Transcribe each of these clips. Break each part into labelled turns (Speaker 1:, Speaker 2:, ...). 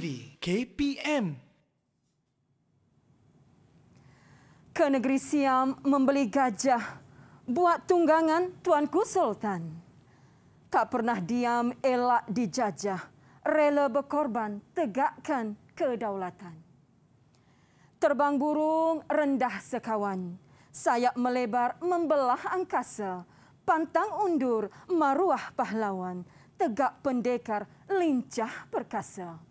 Speaker 1: TV KPM Ke negeri Siam membeli gajah buat tunggangan tuanku sultan Tak pernah diam elak dijajah rela berkorban tegakkan kedaulatan Terbang burung rendah sekawan sayap melebar membelah angkasa pantang undur maruah pahlawan tegak pendekar lincah perkasa.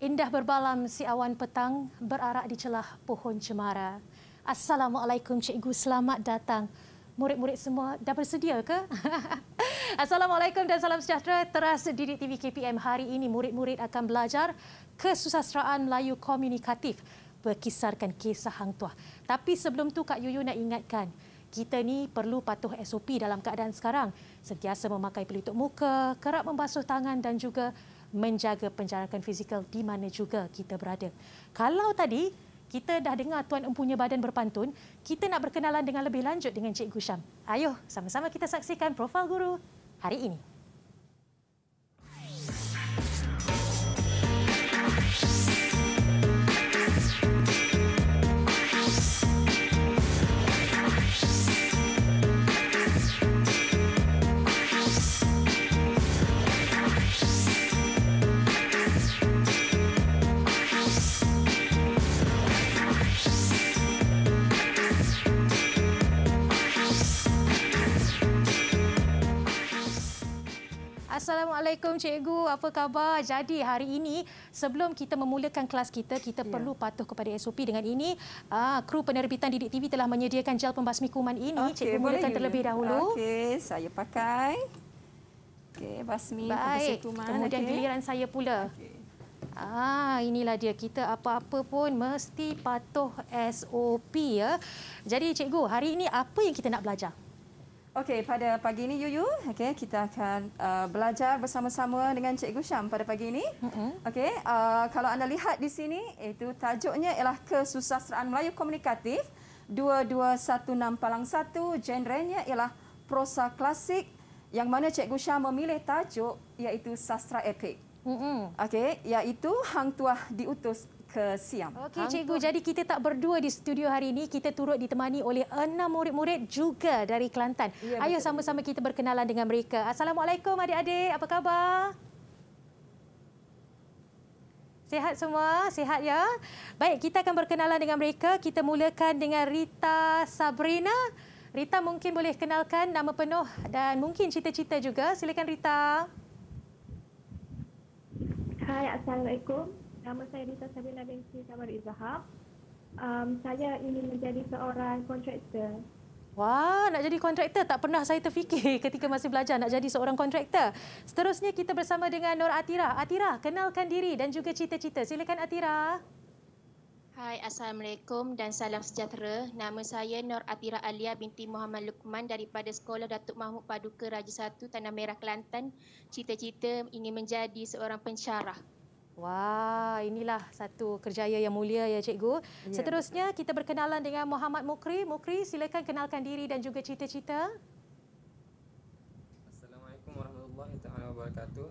Speaker 1: Indah berbalam
Speaker 2: si awan petang berarak di celah pohon cemara. Assalamualaikum cikgu, selamat datang. Murid-murid semua dah bersedia ke? Assalamualaikum dan salam sejahtera. Teras di TV KPM hari ini murid-murid akan belajar kesusasteraan Melayu komunikatif berkisarkan kisah Hang Tuah. Tapi sebelum tu Kak Yuyu nak ingatkan, kita ni perlu patuh SOP dalam keadaan sekarang. Sentiasa memakai pelitup muka, kerap membasuh tangan dan juga menjaga penjarakan fizikal di mana juga kita berada. Kalau tadi kita dah dengar tuan empunya badan berpantun, kita nak berkenalan dengan lebih lanjut dengan Cikgu Syam. Ayuh, sama-sama kita saksikan profil guru hari ini. Assalamualaikum cikgu. Apa khabar? Jadi hari ini sebelum kita memulakan kelas kita, kita ya. perlu patuh kepada SOP dengan ini. Ah, kru penerbitan Didik TV telah menyediakan gel pembasmi kuman ini. Okay, cikgu mulakan boleh. terlebih dahulu.
Speaker 1: Okey, saya pakai. Okey, basmi pembasmi kuman. Kemudian okay. giliran saya pula.
Speaker 2: Okay. Ah, inilah dia kita apa-apa pun mesti patuh SOP ya. Jadi cikgu,
Speaker 1: hari ini apa yang kita nak belajar? Okey, pada pagi ini Yuyu, okey kita akan uh, belajar bersama-sama dengan Cikgu Syam pada pagi ini. Mm-hmm. Okey, uh, kalau anda lihat di sini itu tajuknya ialah Kesusasteraan Melayu Komunikatif 2216 Palang 1, genrenya ialah prosa klasik yang mana Cikgu Syam memilih tajuk iaitu sastra epik. Mm-hmm. Okey, iaitu Hang Tuah diutus ke Siam. Okey, cikgu. Jadi kita tak berdua di studio hari ini. Kita turut ditemani oleh
Speaker 2: enam murid-murid juga dari Kelantan. Ya, Ayuh sama-sama kita berkenalan dengan mereka. Assalamualaikum adik-adik. Apa khabar? Sehat semua? Sehat ya? Baik, kita akan berkenalan dengan mereka. Kita mulakan dengan Rita Sabrina. Rita mungkin boleh kenalkan nama penuh dan mungkin cita-cita juga. Silakan Rita.
Speaker 3: Hai, Assalamualaikum. Nama saya Nisa
Speaker 2: Sabina binti Kamar Izahab. Um, saya ingin menjadi seorang kontraktor. Wah, nak jadi kontraktor tak pernah saya terfikir ketika masih belajar nak jadi seorang kontraktor. Seterusnya kita bersama dengan Nur Atira. Atira, kenalkan diri dan juga cita-cita. Silakan Atira. Hai, Assalamualaikum dan salam sejahtera. Nama saya Nur Atira Alia binti Muhammad Lukman daripada Sekolah Datuk Mahmud Paduka Raja 1 Tanah Merah Kelantan. Cita-cita ingin menjadi seorang pensyarah. Wah, inilah satu kerjaya yang mulia ya cikgu. Ya, Seterusnya betul. kita berkenalan dengan Muhammad Mukri. Mukri, silakan kenalkan diri dan juga cita-cita.
Speaker 3: Assalamualaikum warahmatullahi taala wabarakatuh.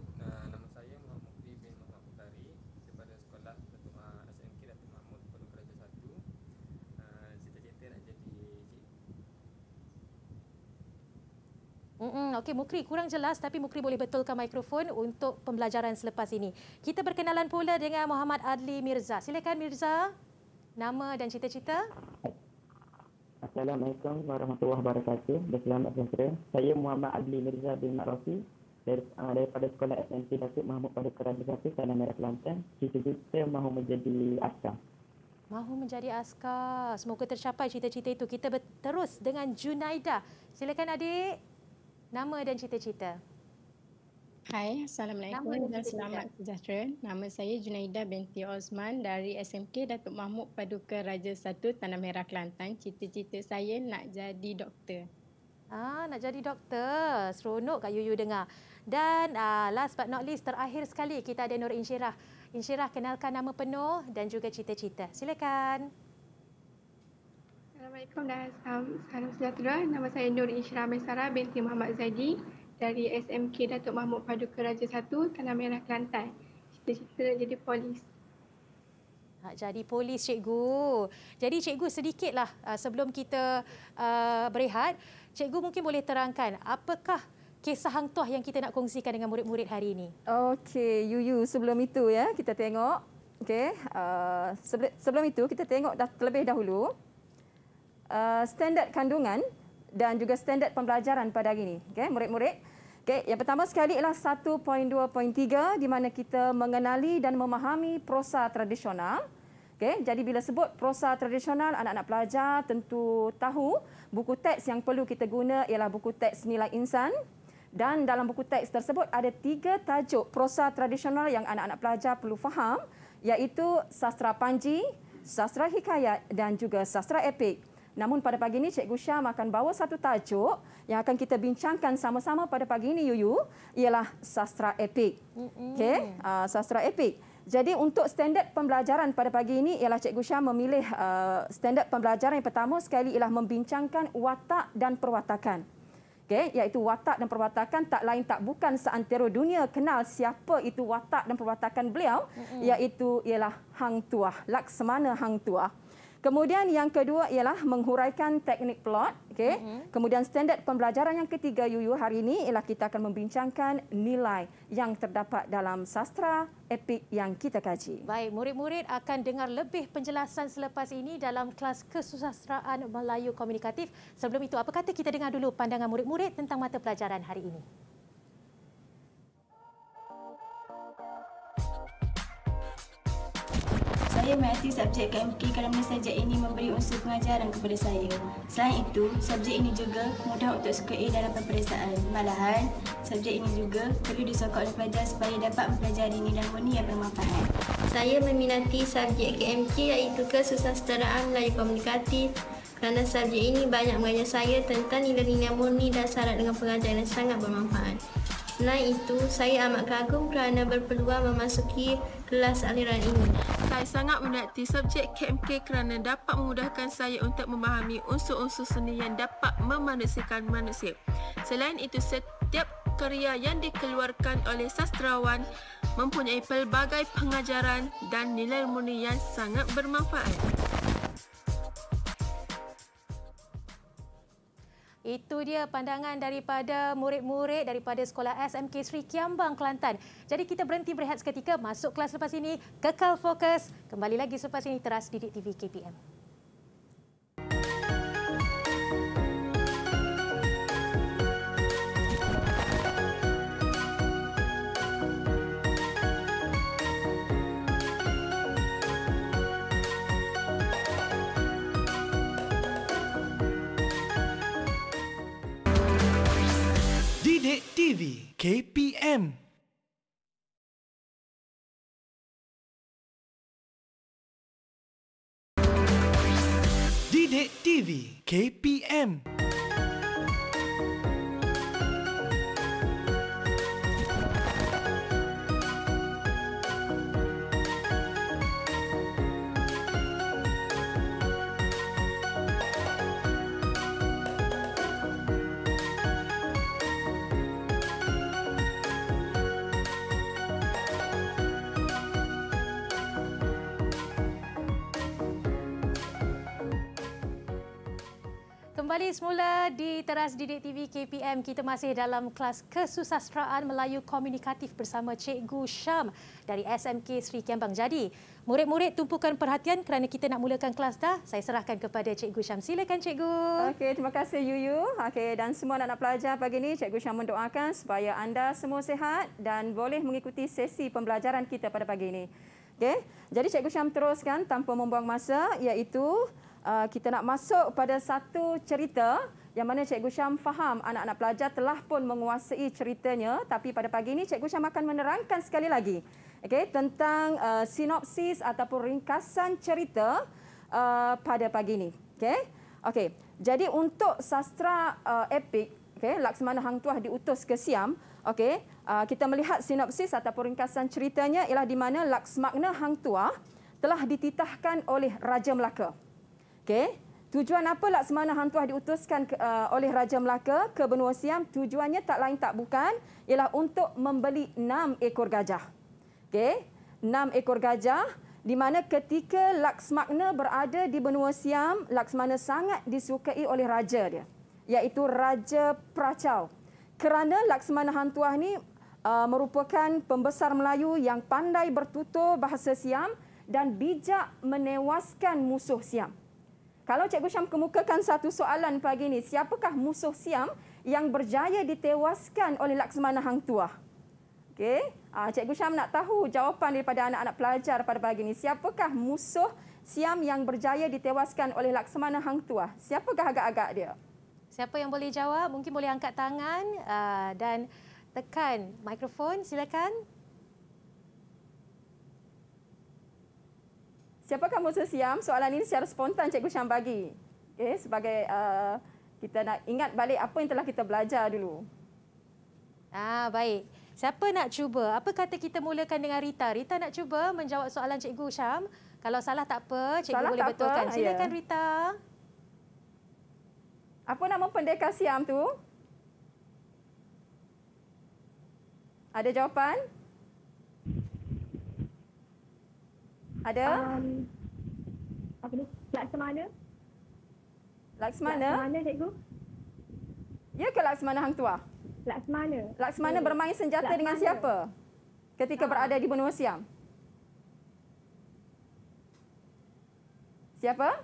Speaker 2: Mm-mm. Okey, Mukri kurang jelas tapi Mukri boleh betulkan mikrofon untuk pembelajaran selepas ini. Kita berkenalan pula dengan Muhammad Adli Mirza. Silakan Mirza, nama dan cita-cita.
Speaker 3: Assalamualaikum warahmatullahi wabarakatuh. Selamat sejahtera. Saya Muhammad Adli Mirza bin Marofi dari, ah, daripada Sekolah SNC Datuk Mahmud pada Kerajaan Negeri Tanah Merah Kelantan. Cita-cita mahu menjadi askar.
Speaker 2: Mahu menjadi askar. Semoga tercapai cita-cita itu. Kita terus dengan Junaida. Silakan adik. Nama dan cita-cita.
Speaker 1: Hai, Assalamualaikum dan, dan selamat sejahtera. Nama saya Junaida binti Osman dari SMK Datuk Mahmud Paduka Raja satu Tanah Merah Kelantan. Cita-cita saya nak
Speaker 2: jadi doktor. Ah, nak jadi doktor. Seronok Kak Yuyu dengar. Dan ah, last but not least, terakhir sekali kita ada Nur Insyirah. Insyirah kenalkan nama penuh dan juga cita-cita. Silakan.
Speaker 1: Assalamualaikum dan salam,
Speaker 2: salam sejahtera. Nama saya Nur Ishra Mesara binti Muhammad Zaidi dari SMK Datuk Mahmud Paduka Raja 1, Tanah Merah, Kelantan. Cita-cita nak jadi polis. Nak jadi polis, cikgu. Jadi, cikgu sedikitlah uh, sebelum kita uh, berehat. Cikgu mungkin boleh terangkan apakah kisah hang tuah yang kita nak kongsikan dengan murid-murid hari ini.
Speaker 1: Okey, Yuyu, sebelum itu ya kita tengok. Okey, uh, sebelum itu kita tengok dah terlebih dahulu. Uh, standard kandungan dan juga standard pembelajaran pada hari ini, okay, murid-murid. Okay, yang pertama sekali ialah 1.2.3 di mana kita mengenali dan memahami prosa tradisional. Okay, jadi bila sebut prosa tradisional, anak-anak pelajar tentu tahu buku teks yang perlu kita guna ialah buku teks nilai insan. Dan dalam buku teks tersebut ada tiga tajuk prosa tradisional yang anak-anak pelajar perlu faham iaitu sastra panji, sastra hikayat dan juga sastra epik. Namun pada pagi ini Cikgu Syam akan bawa satu tajuk yang akan kita bincangkan sama-sama pada pagi ini Yuyu ialah sastra epik. okay uh, ah, sastra epik. Jadi untuk standard pembelajaran pada pagi ini ialah Cikgu Syam memilih uh, standard pembelajaran yang pertama sekali ialah membincangkan watak dan perwatakan. okay iaitu watak dan perwatakan tak lain tak bukan seantero dunia kenal siapa itu watak dan perwatakan beliau mm-hmm. iaitu ialah Hang Tuah, Laksamana Hang Tuah. Kemudian yang kedua ialah menghuraikan teknik plot. Okay. Mm -hmm. Kemudian standard pembelajaran yang ketiga Yuyu hari ini ialah kita akan membincangkan nilai yang terdapat dalam sastra epik yang kita kaji. Baik, murid-murid
Speaker 2: akan dengar lebih penjelasan selepas ini dalam kelas kesusastraan Melayu Komunikatif. Sebelum itu, apa kata kita dengar dulu pandangan murid-murid tentang mata pelajaran hari ini?
Speaker 1: saya menghati subjek KMK kerana mesajak ini memberi unsur pengajaran kepada saya. Selain itu,
Speaker 3: subjek ini juga mudah untuk sukai dalam peperiksaan. Malahan, subjek ini juga perlu disokong oleh pelajar supaya dapat mempelajari nilai murni yang bermanfaat. Saya meminati subjek KMK iaitu kesusasteraan Melayu Komunikatif kerana subjek ini banyak mengajar saya tentang nilai-nilai murni dan syarat dengan pengajaran yang sangat bermanfaat. Selain itu, saya amat kagum kerana berpeluang memasuki kelas aliran ini. Saya
Speaker 2: sangat menikmati subjek KMK kerana dapat memudahkan saya untuk memahami unsur-unsur seni yang dapat memanusiakan manusia. Selain itu, setiap karya yang dikeluarkan
Speaker 1: oleh sastrawan mempunyai pelbagai pengajaran dan nilai murni yang sangat bermanfaat.
Speaker 2: Itu dia pandangan daripada murid-murid daripada sekolah SMK Sri Kiambang, Kelantan. Jadi kita berhenti berehat seketika, masuk kelas lepas ini, kekal fokus. Kembali lagi selepas ini teras Didik TV KPM. him. Teras Didik TV KPM, kita masih dalam kelas kesusastraan Melayu Komunikatif bersama Cikgu Syam dari SMK Sri Kiambang. Jadi, murid-murid tumpukan perhatian kerana kita nak mulakan kelas dah. Saya serahkan kepada Cikgu Syam. Silakan, Cikgu. Okey,
Speaker 1: terima kasih, Yuyu. Okey, dan semua anak-anak pelajar pagi ini, Cikgu Syam mendoakan supaya anda semua sehat dan boleh mengikuti sesi pembelajaran kita pada pagi ini. Okey, jadi Cikgu Syam teruskan tanpa membuang masa iaitu Uh, kita nak masuk pada satu cerita yang mana Cikgu Syam faham anak-anak pelajar telah pun menguasai ceritanya tapi pada pagi ini Cikgu Syam akan menerangkan sekali lagi okay, tentang uh, sinopsis ataupun ringkasan cerita uh, pada pagi ini. Okay? Okay. Jadi untuk sastra uh, epik, okay, Laksamana Hang Tuah diutus ke Siam, okay, uh, kita melihat sinopsis atau ringkasan ceritanya ialah di mana Laksamana Hang Tuah telah dititahkan oleh Raja Melaka. Okey. Tujuan apa Laksamana Hang Tuah diutuskan ke, uh, oleh Raja Melaka ke Benua Siam? Tujuannya tak lain tak bukan ialah untuk membeli enam ekor gajah. Okey. Enam ekor gajah di mana ketika Laksmana berada di Benua Siam, Laksmana sangat disukai oleh raja dia iaitu Raja Pracau. Kerana Laksmana Hang Tuah ni uh, merupakan pembesar Melayu yang pandai bertutur bahasa Siam dan bijak menewaskan musuh Siam. Kalau Cikgu Syam kemukakan satu soalan pagi ini, siapakah musuh Siam yang berjaya ditewaskan oleh Laksamana Hang Tuah? Okay, ah, Cikgu Syam nak tahu jawapan daripada anak-anak pelajar pada pagi ini. Siapakah musuh Siam yang berjaya ditewaskan oleh Laksamana Hang Tuah? Siapakah agak-agak dia? Siapa yang boleh jawab? Mungkin boleh angkat tangan ah, dan tekan mikrofon. Silakan. Siapakah Musa Siam? Soalan ini secara spontan Cikgu Syam bagi. Okay, sebagai uh, kita nak ingat balik apa yang telah kita belajar dulu. Ah Baik.
Speaker 2: Siapa nak cuba? Apa kata kita mulakan dengan Rita? Rita nak cuba menjawab soalan Cikgu Syam. Kalau salah tak apa, Cikgu salah boleh betulkan. Apa. Silakan ya. Rita.
Speaker 1: Apa nama pendekar Siam tu? Ada jawapan?
Speaker 3: Ada? Um,
Speaker 1: apa ni? Laksamana. Laksamana? Laksamana, cikgu. Ya ke Laksamana Hang Tua? Laksamana. Laksamana okay. bermain senjata Laksmana. dengan siapa? Ketika uh. berada di Benua Siam. Siapa?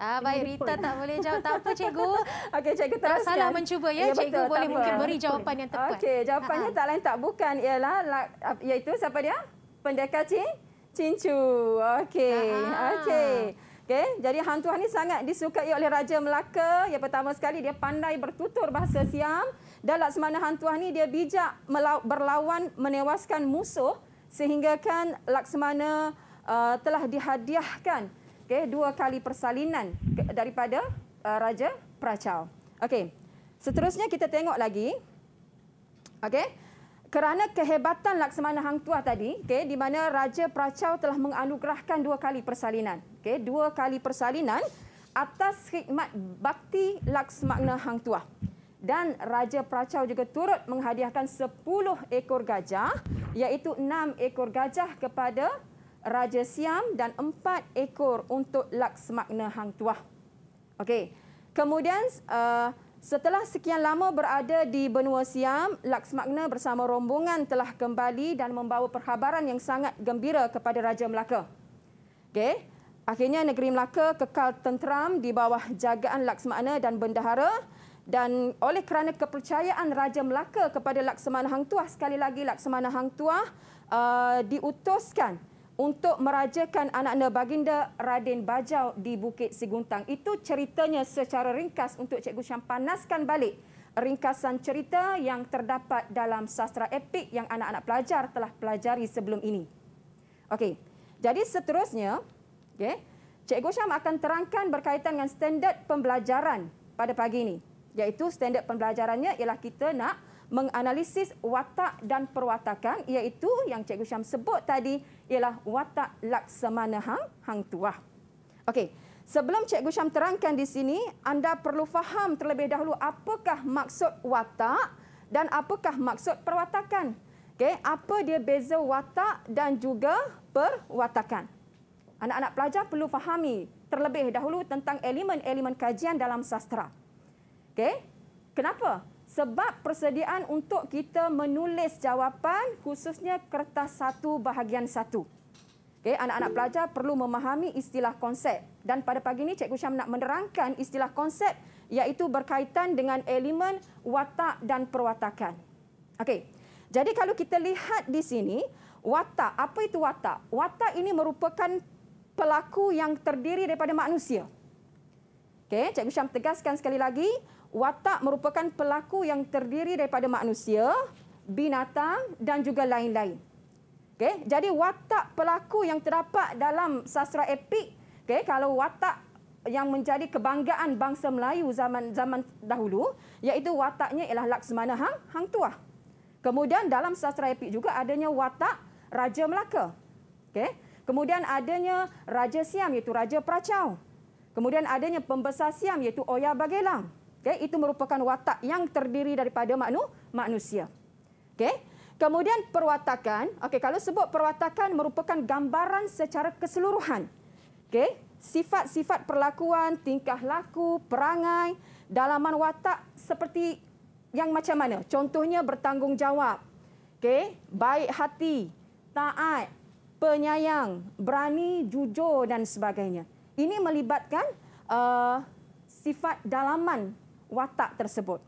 Speaker 1: Ah, baik Rita tak boleh jawab. Tak apa cikgu. Okey cikgu teruskan. Tak salah mencuba ya. ya cikgu betul, boleh mungkin beri jawapan yang tepat. Okey jawapannya uh -huh. tak lain tak bukan ialah iaitu siapa dia? Pendekar cik? Cincu. Okey. Ah, ah. Okey. okay. Jadi hantu ini sangat disukai oleh Raja Melaka. Yang pertama sekali dia pandai bertutur bahasa Siam. Dan laksamana hantu ini dia bijak berlawan menewaskan musuh. Sehinggakan laksamana uh, telah dihadiahkan okay, dua kali persalinan daripada uh, Raja Pracau. Okey. Seterusnya kita tengok lagi. Okey kerana kehebatan Laksamana Hang Tuah tadi, okay, di mana Raja Pracau telah menganugerahkan dua kali persalinan. Okay, dua kali persalinan atas khidmat bakti Laksamana Hang Tuah. Dan Raja Pracau juga turut menghadiahkan 10 ekor gajah, iaitu 6 ekor gajah kepada Raja Siam dan 4 ekor untuk Laksamana Hang Tuah. okay, Kemudian uh, Setelah sekian lama berada di benua Siam, Laksmagna bersama rombongan telah kembali dan membawa perkhabaran yang sangat gembira kepada Raja Melaka. Okey, akhirnya negeri Melaka kekal tenteram di bawah jagaan Laksmagna dan bendahara dan oleh kerana kepercayaan Raja Melaka kepada Laksamana Hang Tuah sekali lagi Laksamana Hang Tuah uh, diutuskan untuk merajakan anak anda baginda Raden Bajau di Bukit Siguntang. Itu ceritanya secara ringkas untuk Cikgu Syam panaskan balik ringkasan cerita yang terdapat dalam sastra epik yang anak-anak pelajar telah pelajari sebelum ini. Okey. Jadi seterusnya, okey, Cikgu Syam akan terangkan berkaitan dengan standard pembelajaran pada pagi ini. Iaitu standard pembelajarannya ialah kita nak menganalisis watak dan perwatakan iaitu yang Cikgu Syam sebut tadi ialah watak laksamana hang, hang tuah. Okey, sebelum Cikgu Syam terangkan di sini, anda perlu faham terlebih dahulu apakah maksud watak dan apakah maksud perwatakan. Okey, apa dia beza watak dan juga perwatakan? Anak-anak pelajar perlu fahami terlebih dahulu tentang elemen-elemen kajian dalam sastra. Okey, kenapa? sebab persediaan untuk kita menulis jawapan khususnya kertas satu bahagian satu. Okay, anak-anak pelajar perlu memahami istilah konsep. Dan pada pagi ini, Cikgu Syam nak menerangkan istilah konsep iaitu berkaitan dengan elemen watak dan perwatakan. Okay. Jadi kalau kita lihat di sini, watak, apa itu watak? Watak ini merupakan pelaku yang terdiri daripada manusia. Okay, Cikgu Syam tegaskan sekali lagi, watak merupakan pelaku yang terdiri daripada manusia, binatang dan juga lain-lain. Okay, jadi watak pelaku yang terdapat dalam sastra epik, Okay, kalau watak yang menjadi kebanggaan bangsa Melayu zaman zaman dahulu, iaitu wataknya ialah Laksmana Hang, Hang Tuah. Kemudian dalam sastra epik juga adanya watak Raja Melaka. Okay, Kemudian adanya Raja Siam iaitu Raja Pracau. Kemudian adanya pembesar Siam iaitu Oya Bagelang. Okay, itu merupakan watak yang terdiri daripada maknu manusia. Okay. Kemudian perwatakan, okay, kalau sebut perwatakan merupakan gambaran secara keseluruhan. Okay. Sifat-sifat perlakuan, tingkah laku, perangai, dalaman watak seperti yang macam mana? Contohnya bertanggungjawab, okay. baik hati, taat, penyayang, berani, jujur dan sebagainya. Ini melibatkan uh, sifat dalaman watak tersebut.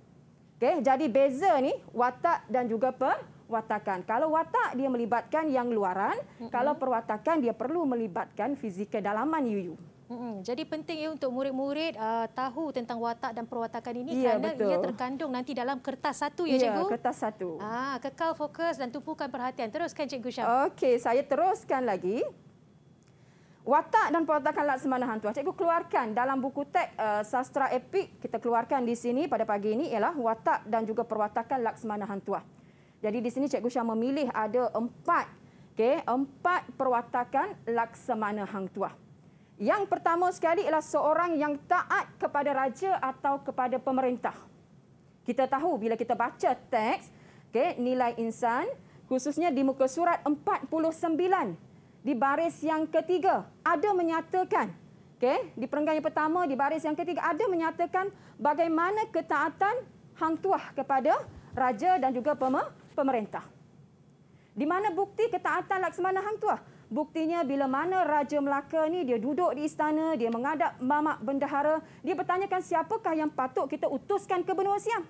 Speaker 1: Okay, jadi beza ni watak dan juga perwatakan. Kalau watak dia melibatkan yang luaran, mm-hmm. kalau perwatakan dia perlu melibatkan fizikal dalaman you.
Speaker 2: Mm-hmm. Jadi penting ya untuk murid-murid uh, tahu tentang watak dan perwatakan ini ya, kerana betul. ia terkandung nanti dalam kertas satu ya, ya cikgu. Ya, kertas satu. Ah,
Speaker 1: kekal fokus dan tumpukan perhatian. Teruskan cikgu Syah. Okey, saya teruskan lagi. Watak dan perwatakan Laksamana Hantu. Cikgu keluarkan dalam buku teks uh, sastra epik kita keluarkan di sini pada pagi ini ialah watak dan juga perwatakan Laksamana Hantu. Jadi di sini Cikgu Syah memilih ada empat, okay, empat perwatakan Laksamana Hantu. Yang pertama sekali ialah seorang yang taat kepada raja atau kepada pemerintah. Kita tahu bila kita baca teks, okay, nilai insan khususnya di muka surat 49 di baris yang ketiga ada menyatakan okey di perenggan yang pertama di baris yang ketiga ada menyatakan bagaimana ketaatan hang tuah kepada raja dan juga pemerintah di mana bukti ketaatan laksamana hang tuah buktinya bila mana raja melaka ni dia duduk di istana dia mengadap mamak bendahara dia bertanyakan siapakah yang patut kita utuskan ke benua siam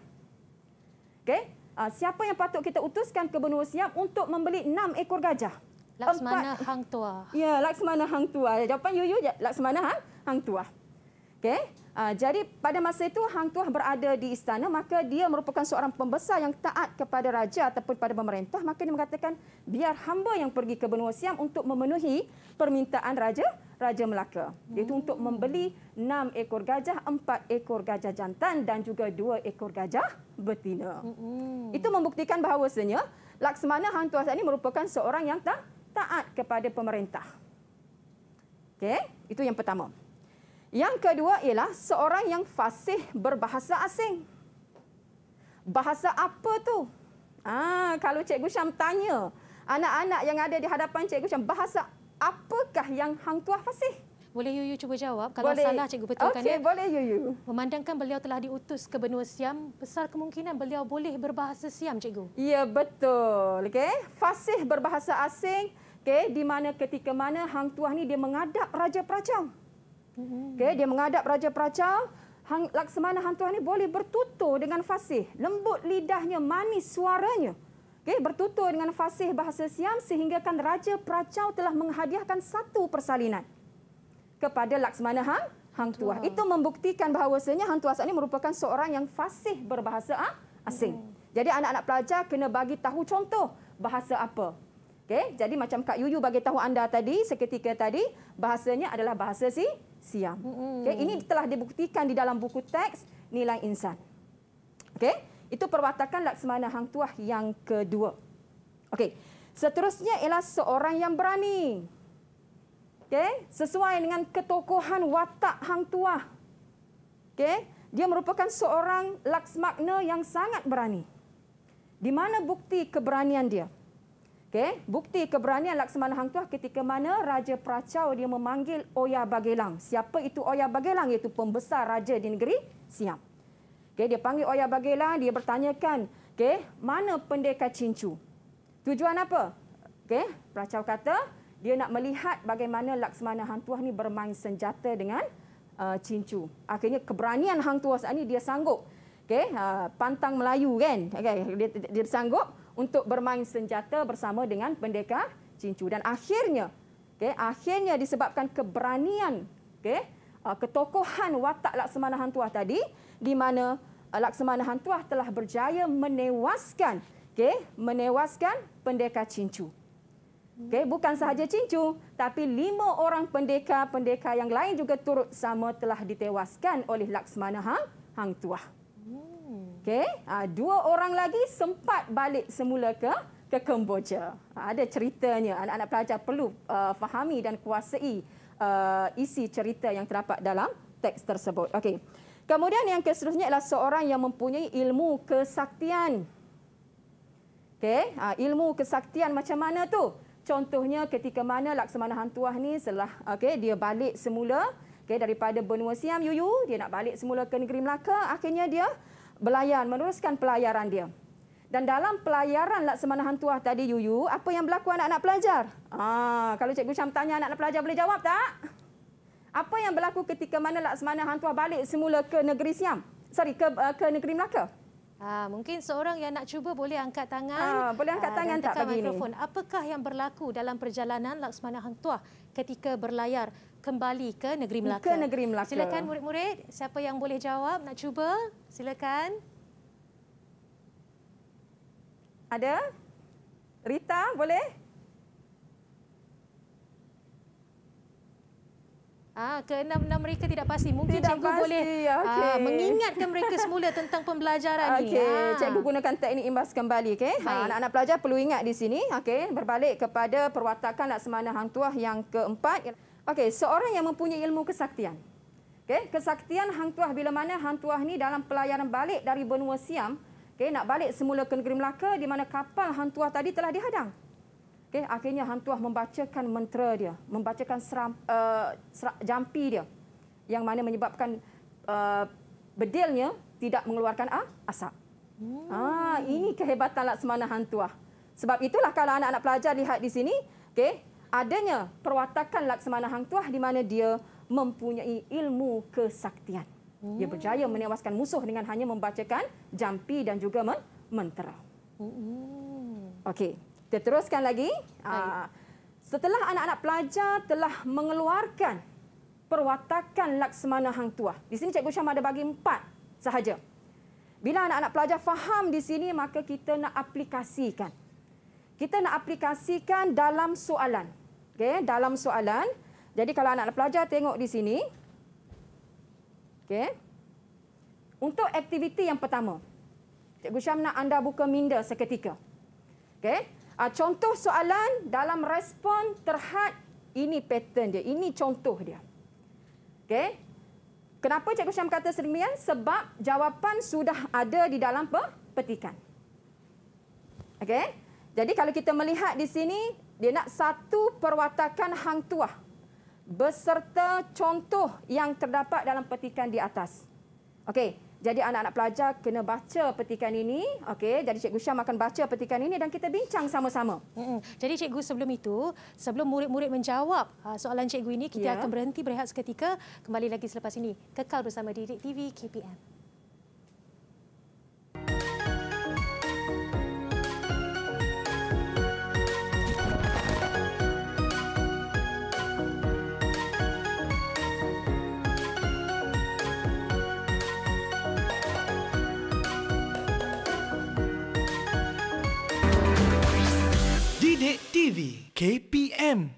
Speaker 1: okey ah, siapa yang patut kita utuskan ke benua siam untuk membeli enam ekor gajah Laksmana Hang Tua. Ya, Laksmana Hang Tua. Jawapan you, you, ya, Laksmana Hang, Hang Tua. Okay? Uh, ah, jadi pada masa itu Hang Tua berada di istana maka dia merupakan seorang pembesar yang taat kepada raja ataupun pada pemerintah maka dia mengatakan biar hamba yang pergi ke benua Siam untuk memenuhi permintaan raja raja Melaka iaitu hmm. untuk membeli enam ekor gajah, empat ekor gajah jantan dan juga dua ekor gajah betina. Hmm. Itu membuktikan bahawasanya Laksmana Hang Tua ini merupakan seorang yang tak taat kepada pemerintah. Okey, itu yang pertama. Yang kedua ialah seorang yang fasih berbahasa asing. Bahasa apa tu? Ah, kalau Cikgu Syam tanya anak-anak yang ada di hadapan Cikgu Syam, bahasa apakah yang hang tuah fasih? Boleh Yuyu cuba jawab? Kalau boleh. salah Cikgu betulkan okay, ya.
Speaker 2: boleh Yuyu. Memandangkan beliau
Speaker 1: telah diutus ke benua Siam, besar kemungkinan beliau boleh berbahasa Siam, Cikgu. Ya, betul. Okey. Fasih berbahasa asing, Okey, di mana ketika mana Hang Tuah ni dia mengadap Raja Peracang. Mm-hmm. Okey, dia mengadap Raja Peracang. Hang Laksamana Hang Tuah ni boleh bertutur dengan fasih. Lembut lidahnya, manis suaranya. Okey, bertutur dengan fasih bahasa Siam kan Raja Peracau telah menghadiahkan satu persalinan kepada laksmana Hang, Hang Tuah. Itu membuktikan bahawasanya Hang Tuah saat ini merupakan seorang yang fasih berbahasa ah, asing. Mm-hmm. Jadi anak-anak pelajar kena bagi tahu contoh bahasa apa. Okay, jadi macam Kak Yuyu bagi tahu anda tadi seketika tadi bahasanya adalah bahasa si Siam. Okay, ini telah dibuktikan di dalam buku teks nilai insan. Okay, itu perwatakan Laksmana Hang Tuah yang kedua. Okay, seterusnya ialah seorang yang berani. Okay, sesuai dengan ketokohan watak Hang Tuah. Okay, dia merupakan seorang Laksmana yang sangat berani. Di mana bukti keberanian dia? Okey, bukti keberanian Laksamana Hang Tuah ketika mana Raja Peracau dia memanggil Oya Bagelang. Siapa itu Oya Bagelang? Iaitu pembesar raja di negeri Siam. Okey, dia panggil Oya Bagelang, dia bertanyakan, okey, mana pendekar Cincu? Tujuan apa? Okey, Peracau kata dia nak melihat bagaimana Laksamana Hang Tuah ni bermain senjata dengan uh, Cincu. Akhirnya keberanian Hang Tuah saat ini dia sanggup. Okey, uh, pantang Melayu kan. Okey, dia, dia, dia sanggup untuk bermain senjata bersama dengan pendekar Cincu dan akhirnya okey akhirnya disebabkan keberanian okey uh, ketokohan watak Laksamana hantuah tadi di mana uh, Laksamana hantuah telah berjaya menewaskan okey menewaskan pendekar Cincu okay, bukan sahaja Cincu tapi lima orang pendekar-pendekar yang lain juga turut sama telah ditewaskan oleh laksmana Hang Hang Tuah Okey, ah, dua orang lagi sempat balik semula ke ke Kemboja. Ah, ada ceritanya anak-anak pelajar perlu ah, fahami dan kuasai isi cerita yang terdapat dalam teks tersebut. Okey. Kemudian yang keseterusnya adalah seorang yang mempunyai ilmu kesaktian. Okey, ilmu kesaktian macam mana tu? Contohnya ketika mana Laksamana Hantuah ni setelah okey dia balik semula okey daripada benua Siam Yuyu dia nak balik semula ke negeri Melaka akhirnya dia belayan, meneruskan pelayaran dia. Dan dalam pelayaran Laksamana Hantuah tadi, Yuyu, apa yang berlaku anak-anak pelajar? Ah, kalau Cikgu Syam tanya anak-anak pelajar, boleh jawab tak? Apa yang berlaku ketika mana Laksamana Hantuah balik semula ke negeri Siam? Sorry, ke, eh, ke negeri Melaka?
Speaker 2: Ha, mungkin seorang yang nak cuba boleh angkat tangan. Ha, boleh angkat ha, tangan tak pagi ini? Apakah yang berlaku dalam perjalanan Laksamana Hantuah ketika berlayar kembali ke negeri Melaka. Ke negeri Melaka. Silakan murid-murid, siapa yang boleh jawab nak cuba? Silakan. Ada?
Speaker 1: Rita boleh?
Speaker 2: Ah, keenam-enam mereka tidak pasti. Mungkin tidak cikgu pasti. boleh okay. ah, mengingatkan
Speaker 1: mereka semula tentang pembelajaran okay. ini. Okey, ah. cikgu gunakan teknik imbas kembali, okey. Ha, anak-anak pelajar perlu ingat di sini, okey. Berbalik kepada perwatakan laksamana hang tuah yang keempat Okey, seorang yang mempunyai ilmu kesaktian. Okey, kesaktian Hang Tuah bila mana Hang Tuah ni dalam pelayaran balik dari benua Siam, okey, nak balik semula ke negeri Melaka di mana kapal Hang Tuah tadi telah dihadang. Okey, akhirnya Hang Tuah membacakan mantra dia, membacakan seram, uh, eh, seram jampi dia yang mana menyebabkan uh, bedilnya tidak mengeluarkan uh, asap. Hmm. Ah, ini kehebatan laksamana Hang Tuah. Sebab itulah kalau anak-anak pelajar lihat di sini, okey, adanya perwatakan Laksamana Hang Tuah di mana dia mempunyai ilmu kesaktian. Dia berjaya menewaskan musuh dengan hanya membacakan jampi dan juga men mentera.
Speaker 2: Hmm.
Speaker 1: Okey, kita teruskan lagi. Aa, ah, setelah anak-anak pelajar telah mengeluarkan perwatakan Laksamana Hang Tuah. Di sini Cikgu Syam ada bagi empat sahaja. Bila anak-anak pelajar faham di sini, maka kita nak aplikasikan. Kita nak aplikasikan dalam soalan okay, dalam soalan. Jadi kalau anak pelajar tengok di sini. Okay. Untuk aktiviti yang pertama. Cikgu Syam nak anda buka minda seketika. Okay. Ah, contoh soalan dalam respon terhad ini pattern dia. Ini contoh dia. Okay. Kenapa Cikgu Syam kata sedemikian? Sebab jawapan sudah ada di dalam petikan. Okay. Jadi kalau kita melihat di sini, dia nak satu perwatakan hang tuah beserta contoh yang terdapat dalam petikan di atas. Okey, jadi anak-anak pelajar kena baca petikan ini. Okey, jadi Cikgu Syam akan baca petikan ini dan kita bincang sama-sama. Jadi Cikgu sebelum itu, sebelum murid-murid menjawab ah, soalan Cikgu
Speaker 2: ini, kita ya. akan berhenti berehat seketika. Kembali lagi selepas ini. Kekal bersama Didik TV KPM. TV KPM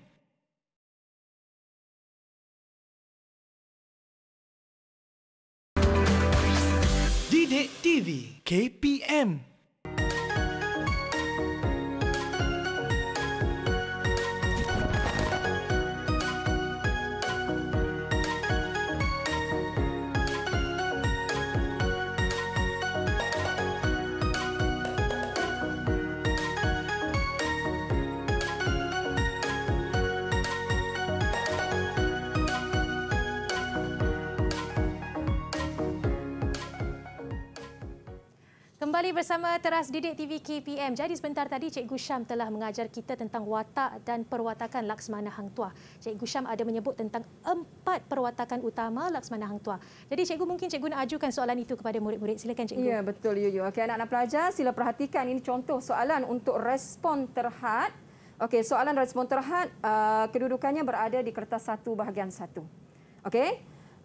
Speaker 2: Didik TV KPM Kembali bersama Teras Didik TV KPM. Jadi sebentar tadi Cikgu Syam telah mengajar kita tentang watak dan perwatakan Laksmana Hang Tua. Cikgu Syam ada menyebut tentang empat perwatakan utama Laksmana Hang Tua. Jadi Cikgu mungkin Cikgu nak ajukan soalan
Speaker 1: itu kepada murid-murid. Silakan Cikgu. Ya, betul Yuyu. Okey, anak-anak pelajar sila perhatikan ini contoh soalan untuk respon terhad. Okey, soalan respon terhad uh, kedudukannya berada di kertas satu bahagian satu. Okey.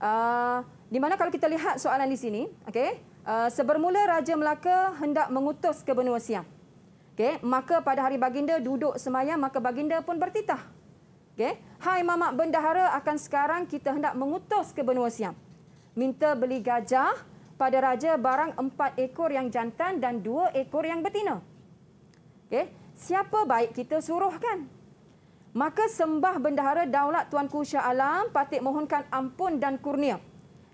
Speaker 1: Uh, di mana kalau kita lihat soalan di sini, Okay Uh, sebermula Raja Melaka hendak mengutus ke Benua Siam. Okey, maka pada hari baginda duduk semayam, maka baginda pun bertitah. Okey, hai mamak bendahara akan sekarang kita hendak mengutus ke Benua Siam. Minta beli gajah pada raja barang empat ekor yang jantan dan dua ekor yang betina. Okey, siapa baik kita suruhkan? Maka sembah bendahara daulat Tuanku Syah Alam patik mohonkan ampun dan kurnia.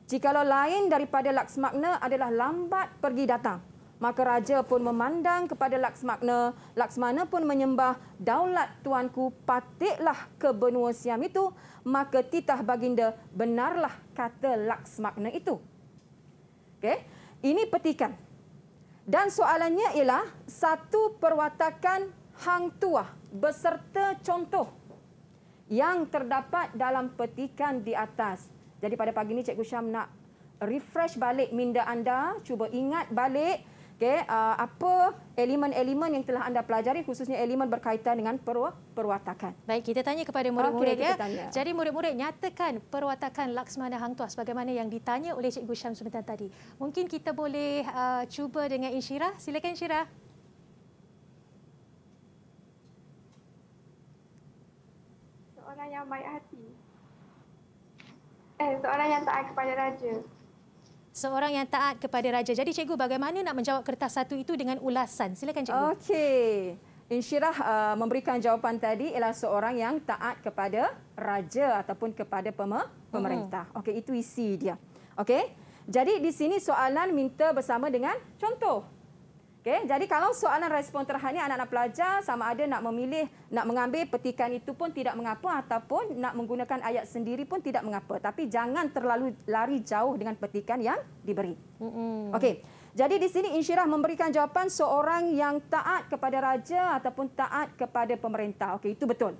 Speaker 1: Jikalau lain daripada Laksmakna adalah lambat pergi datang. Maka raja pun memandang kepada Laksmakna. Laksmana pun menyembah daulat tuanku patiklah ke benua siam itu. Maka titah baginda benarlah kata Laksmakna itu. Okay. Ini petikan. Dan soalannya ialah satu perwatakan hang tua beserta contoh yang terdapat dalam petikan di atas. Jadi pada pagi ini Cikgu Syam nak refresh balik minda anda, cuba ingat balik okay, uh, apa elemen-elemen yang telah anda pelajari khususnya elemen berkaitan dengan per perwatakan. Baik, kita tanya kepada murid-murid. Okay, ya. Jadi
Speaker 2: murid-murid nyatakan perwatakan Laksmana Hang Tuah bagaimana yang ditanya oleh Cikgu Syam sebentar tadi. Mungkin kita boleh uh, cuba dengan Insyirah. Silakan Insyirah.
Speaker 1: Soalan yang baik hati.
Speaker 3: Eh, seorang yang taat kepada raja.
Speaker 2: Seorang yang taat
Speaker 1: kepada raja. Jadi cikgu bagaimana nak menjawab kertas satu itu dengan ulasan? Silakan cikgu. Okey. Insyirah uh, memberikan jawapan tadi ialah seorang yang taat kepada raja ataupun kepada pemerintah. Mm-hmm. Okey, itu isi dia. Okey. Jadi di sini soalan minta bersama dengan contoh. Okey, jadi kalau soalan respon terhadnya anak-anak pelajar sama ada nak memilih nak mengambil petikan itu pun tidak mengapa ataupun nak menggunakan ayat sendiri pun tidak mengapa. Tapi jangan terlalu lari jauh dengan petikan yang diberi. Okay, Jadi di sini Insyirah memberikan jawapan seorang yang taat kepada raja ataupun taat kepada pemerintah. Okay, itu betul.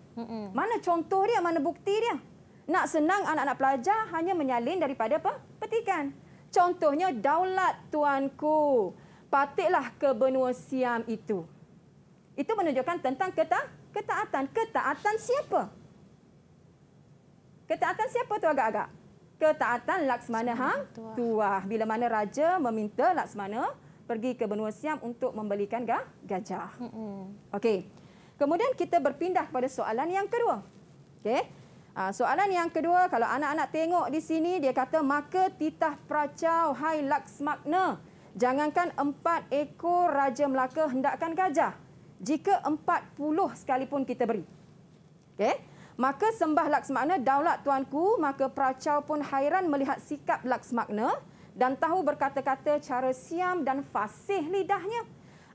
Speaker 1: Mana contoh dia, mana bukti dia? Nak senang anak-anak pelajar hanya menyalin daripada apa? Petikan. Contohnya daulat tuanku patiklah ke benua Siam itu. Itu menunjukkan tentang keta ketaatan. Ketaatan siapa? Ketaatan siapa tu agak-agak? Ketaatan Laksmana Hang tua Bila mana raja meminta Laksmana pergi ke benua Siam untuk membelikan gajah. Okey. Kemudian kita berpindah kepada soalan yang kedua. Okey. Ah, soalan yang kedua, kalau anak-anak tengok di sini, dia kata, maka titah pracau hai Laksmana. Laksmana. Jangankan empat ekor Raja Melaka hendakkan gajah. Jika empat puluh sekalipun kita beri. Okay? Maka sembah Laksmana daulat tuanku, maka Pracau pun hairan melihat sikap Laksmana dan tahu berkata-kata cara siam dan fasih lidahnya.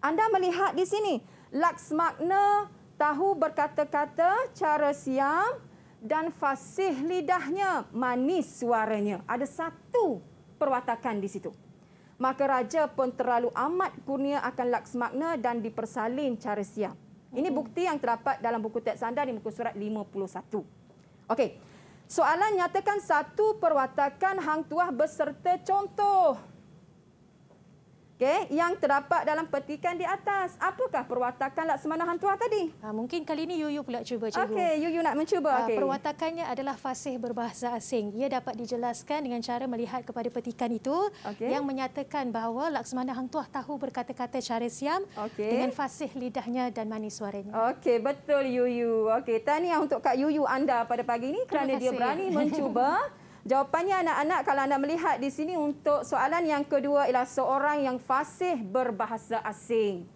Speaker 1: Anda melihat di sini, Laksmana tahu berkata-kata cara siam dan fasih lidahnya, manis suaranya. Ada satu perwatakan di situ maka raja pun terlalu amat kurnia akan laks dan dipersalin cara siap. Ini bukti yang terdapat dalam buku teks anda di muka surat 51. Okey. Soalan nyatakan satu perwatakan hang tuah beserta contoh okay, yang terdapat dalam petikan di atas. Apakah perwatakan Laksamana Hang Tuah tadi? Ha, mungkin kali ini Yuyu pula cuba cikgu. Okey, Yuyu nak mencuba. Ha, ah, okay. Perwatakannya adalah
Speaker 2: fasih berbahasa asing. Ia dapat dijelaskan dengan cara melihat kepada petikan itu okay. yang menyatakan bahawa Laksamana Hang Tuah tahu berkata-kata cara siam okay. dengan fasih lidahnya dan
Speaker 1: manis suaranya. Okey, betul Yuyu. Okey, tahniah untuk Kak Yuyu anda pada pagi ini kerana dia berani mencuba. Jawapannya anak-anak kalau anda melihat di sini untuk soalan yang kedua ialah seorang yang fasih berbahasa asing.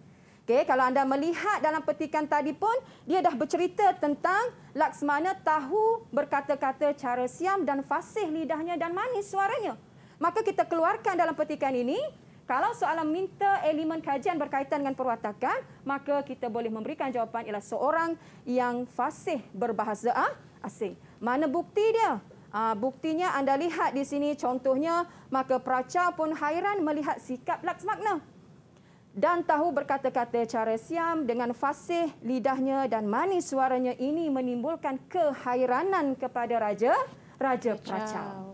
Speaker 1: Okay, kalau anda melihat dalam petikan tadi pun dia dah bercerita tentang Laksmana tahu berkata-kata cara siam dan fasih lidahnya dan manis suaranya. Maka kita keluarkan dalam petikan ini kalau soalan minta elemen kajian berkaitan dengan perwatakan, maka kita boleh memberikan jawapan ialah seorang yang fasih berbahasa ah, asing. Mana bukti dia? Uh, buktinya anda lihat di sini contohnya maka Praca pun hairan melihat sikap Laksmana. Dan tahu berkata-kata cara siam dengan fasih lidahnya dan manis suaranya ini menimbulkan kehairanan kepada raja, Raja Praca.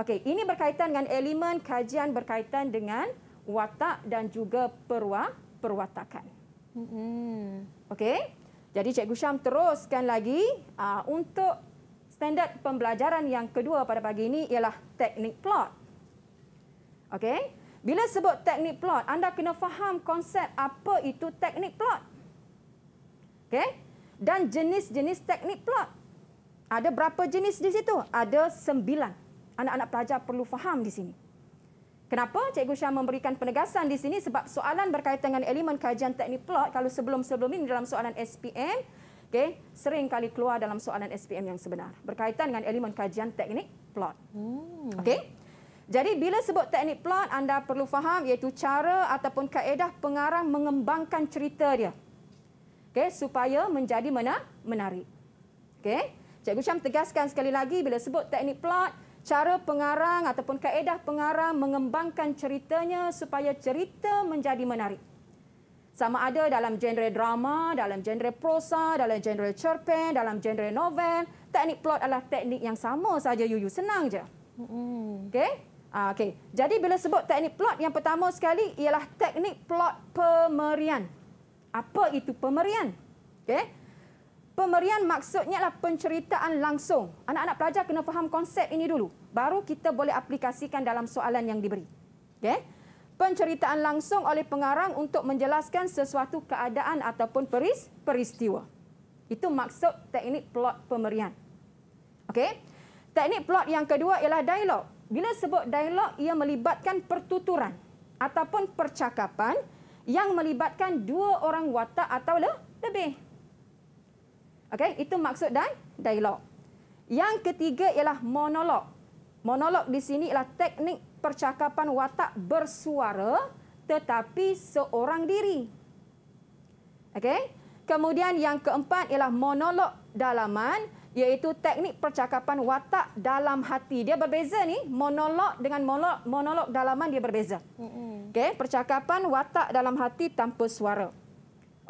Speaker 1: Okey, ini berkaitan dengan elemen kajian berkaitan dengan watak dan juga perwa perwatakan. Mm Okey, jadi Cikgu Syam teruskan lagi uh, untuk standard pembelajaran yang kedua pada pagi ini ialah teknik plot. Okey. Bila sebut teknik plot, anda kena faham konsep apa itu teknik plot. Okey. Dan jenis-jenis teknik plot. Ada berapa jenis di situ? Ada sembilan. Anak-anak pelajar perlu faham di sini. Kenapa Cikgu Syah memberikan penegasan di sini? Sebab soalan berkaitan dengan elemen kajian teknik plot, kalau sebelum-sebelum ini dalam soalan SPM, Okey, sering kali keluar dalam soalan SPM yang sebenar berkaitan dengan elemen kajian teknik plot. Hmm. Okay? Jadi bila sebut teknik plot, anda perlu faham iaitu cara ataupun kaedah pengarang mengembangkan cerita dia. Okay, supaya menjadi mana menarik. Okey, Cikgu Syam tegaskan sekali lagi bila sebut teknik plot, cara pengarang ataupun kaedah pengarang mengembangkan ceritanya supaya cerita menjadi menarik sama ada dalam genre drama, dalam genre prosa, dalam genre cerpen, dalam genre novel, teknik plot adalah teknik yang sama saja Yuyu senang je. okay? Okay. Ah, Jadi bila sebut teknik plot yang pertama sekali ialah teknik plot pemerian. Apa itu pemerian? Okay? Pemerian maksudnya adalah penceritaan langsung. Anak-anak pelajar kena faham konsep ini dulu. Baru kita boleh aplikasikan dalam soalan yang diberi. okay? penceritaan langsung oleh pengarang untuk menjelaskan sesuatu keadaan ataupun peris peristiwa. Itu maksud teknik plot pemerian. Okey. Teknik plot yang kedua ialah dialog. Bila sebut dialog, ia melibatkan pertuturan ataupun percakapan yang melibatkan dua orang watak atau le, lebih. Okey, itu maksud dan dialog. Yang ketiga ialah monolog. Monolog di sini ialah teknik percakapan watak bersuara tetapi seorang diri. Okey. Kemudian yang keempat ialah monolog dalaman iaitu teknik percakapan watak dalam hati. Dia berbeza ni, monolog dengan monolog, monolog dalaman dia berbeza. Okey, percakapan watak dalam hati tanpa suara.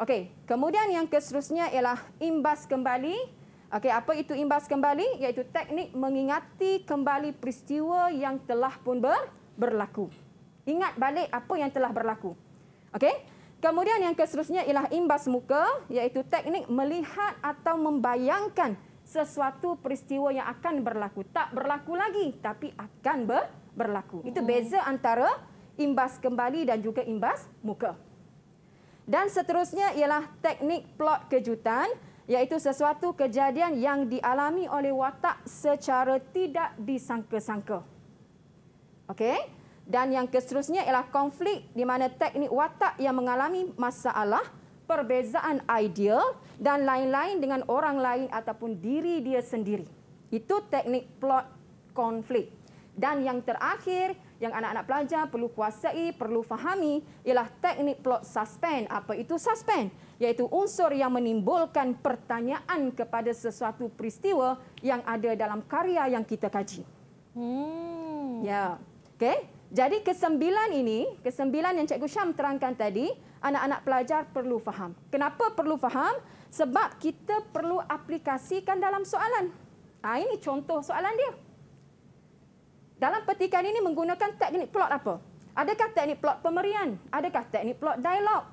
Speaker 1: Okey, kemudian yang keseterusnya ialah imbas kembali Okey, apa itu imbas kembali? Iaitu teknik mengingati kembali peristiwa yang telah pun ber, berlaku. Ingat balik apa yang telah berlaku. Okey. Kemudian yang seterusnya ialah imbas muka, iaitu teknik melihat atau membayangkan sesuatu peristiwa yang akan berlaku. Tak berlaku lagi, tapi akan ber, berlaku. Itu hmm. beza antara imbas kembali dan juga imbas muka. Dan seterusnya ialah teknik plot kejutan iaitu sesuatu kejadian yang dialami oleh watak secara tidak disangka-sangka. Okey? Dan yang seterusnya ialah konflik di mana teknik watak yang mengalami masalah, perbezaan idea dan lain-lain dengan orang lain ataupun diri dia sendiri. Itu teknik plot konflik. Dan yang terakhir yang anak-anak pelajar perlu kuasai, perlu fahami ialah teknik plot suspend. Apa itu suspend? iaitu unsur yang menimbulkan pertanyaan kepada sesuatu peristiwa yang ada dalam karya yang kita kaji.
Speaker 2: Hmm.
Speaker 1: Ya. Okey. Jadi kesembilan ini, kesembilan yang Cikgu Syam terangkan tadi, anak-anak pelajar perlu faham. Kenapa perlu faham? Sebab kita perlu aplikasikan dalam soalan. Ah ini contoh soalan dia. Dalam petikan ini menggunakan teknik plot apa? Adakah teknik plot pemerian? Adakah teknik plot dialog?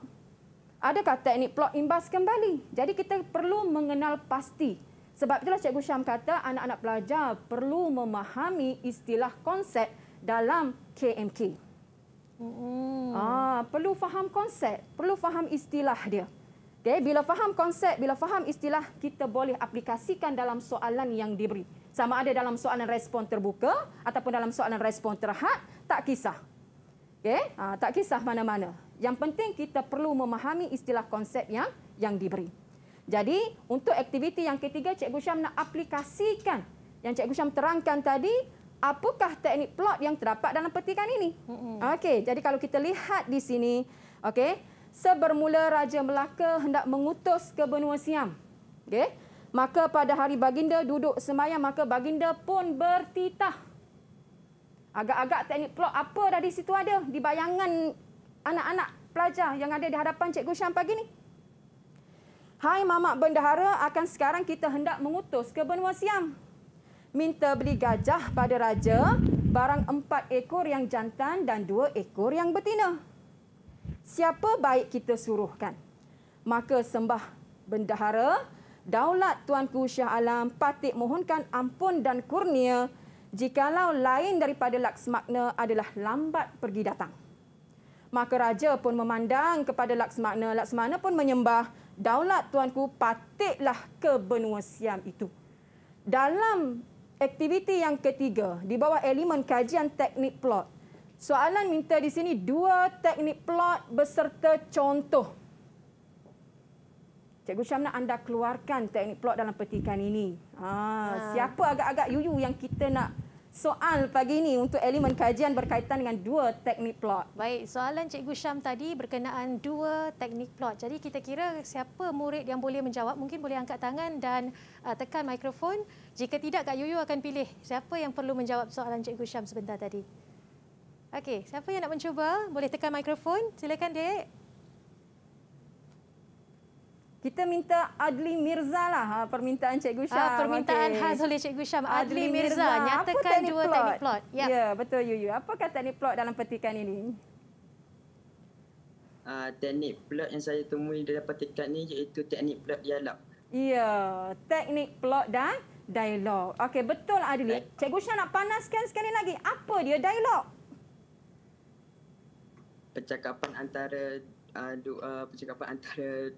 Speaker 1: adakah teknik plot imbas kembali? Jadi kita perlu mengenal pasti. Sebab itulah Cikgu Syam kata anak-anak pelajar perlu memahami istilah konsep dalam KMK. Hmm. Ah, perlu faham konsep, perlu faham istilah dia. Okay, bila faham konsep, bila faham istilah, kita boleh aplikasikan dalam soalan yang diberi. Sama ada dalam soalan respon terbuka ataupun dalam soalan respon terhad, tak kisah. Okay? Ah, tak kisah mana-mana. Yang penting kita perlu memahami istilah konsep yang yang diberi. Jadi untuk aktiviti yang ketiga, Cikgu Syam nak aplikasikan yang Cikgu Syam terangkan tadi, apakah teknik plot yang terdapat dalam petikan ini. Okey, jadi kalau kita lihat di sini, okey, sebermula Raja Melaka hendak mengutus ke Benua Siam. Okey, maka pada hari baginda duduk semayang, maka baginda pun bertitah. Agak-agak teknik plot apa dah di situ ada? Di bayangan anak-anak pelajar yang ada di hadapan Cikgu Syam pagi ini, Hai mamak bendahara, akan sekarang kita hendak mengutus ke Benua Siam. Minta beli gajah pada raja, barang empat ekor yang jantan dan dua ekor yang betina. Siapa baik kita suruhkan? Maka sembah bendahara, daulat Tuanku Syah Alam patik mohonkan ampun dan kurnia jikalau lain daripada laksmakna adalah lambat pergi datang. Maka raja pun memandang kepada Laksmana. Laksmana pun menyembah, daulat tuanku patiklah ke benua Siam itu. Dalam aktiviti yang ketiga, di bawah elemen kajian teknik plot, soalan minta di sini dua teknik plot beserta contoh. Cikgu Syamna, anda keluarkan teknik plot dalam petikan ini. Ha, ha. Siapa agak-agak Yuyu yang kita nak soal pagi ini untuk elemen kajian berkaitan dengan dua teknik plot. Baik, soalan Cikgu Syam tadi berkenaan dua teknik plot. Jadi kita kira
Speaker 2: siapa murid yang boleh menjawab mungkin boleh angkat tangan dan uh, tekan mikrofon. Jika tidak, Kak Yuyu akan pilih siapa yang perlu menjawab soalan Cikgu Syam sebentar tadi. Okey, siapa yang nak mencuba boleh tekan mikrofon. Silakan, Dek.
Speaker 1: Kita minta Adli Mirza lah ha, permintaan Cikgu Syam. Ah, permintaan okay. khas oleh Cikgu Syam. Adli, Adli Mirza, Mirza nyatakan teknik dua plot? teknik plot. Ya, yeah, betul Yuyu. Apakah teknik plot dalam petikan ini?
Speaker 3: Uh, teknik plot yang saya temui dalam petikan ini iaitu teknik plot dialog.
Speaker 1: Ya, yeah, teknik plot dan dialog. Okey, betul Adli. Cikgu Syam nak panaskan sekali lagi. Apa dia dialog?
Speaker 3: Percakapan antara uh, ah, dua, uh, percakapan antara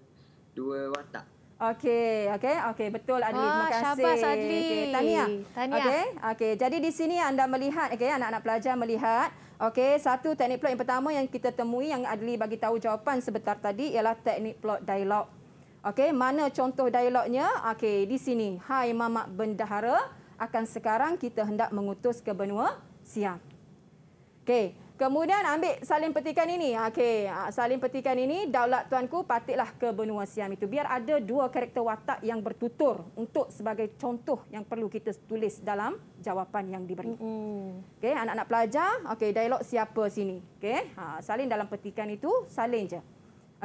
Speaker 3: dua watak.
Speaker 1: Okey, okey, okey, betul Adli. Oh, Terima kasih. Syabas Adli. Okay, tahniah. Tahniah. Okey, okey. Jadi di sini anda melihat, okey, anak-anak pelajar melihat. Okey, satu teknik plot yang pertama yang kita temui yang Adli bagi tahu jawapan sebentar tadi ialah teknik plot dialog. Okey, mana contoh dialognya? Okey, di sini. Hai Mamak Bendahara, akan sekarang kita hendak mengutus ke benua Siam. Okey, Kemudian ambil salin petikan ini. Okey, ah, salin petikan ini daulat tuanku patiklah ke benua Siam itu. Biar ada dua karakter watak yang bertutur untuk sebagai contoh yang perlu kita tulis dalam jawapan yang diberi. Mm-hmm. Okey, anak-anak pelajar, okey dialog siapa sini? Okey, ha salin dalam petikan itu salin je.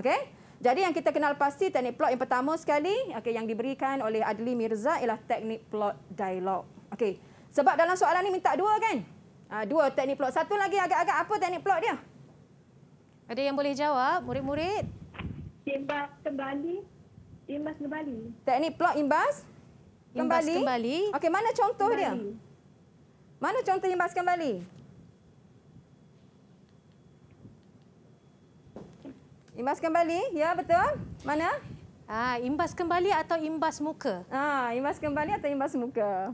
Speaker 1: Okey. Jadi yang kita kenal pasti teknik plot yang pertama sekali, okey yang diberikan oleh Adli Mirza ialah teknik plot dialog. Okey. Sebab dalam soalan ini minta dua kan? Ha, dua teknik plot. Satu lagi agak-agak apa teknik plot dia? Ada yang boleh jawab? Murid-murid? Imbas kembali. Imbas kembali. Teknik plot imbas? Kembali. Imbas kembali. Okey, mana contoh kembali. dia? Mana contoh imbas kembali? Imbas kembali, ya betul. Mana? Ah, imbas kembali atau imbas muka? Ah, imbas kembali atau imbas muka.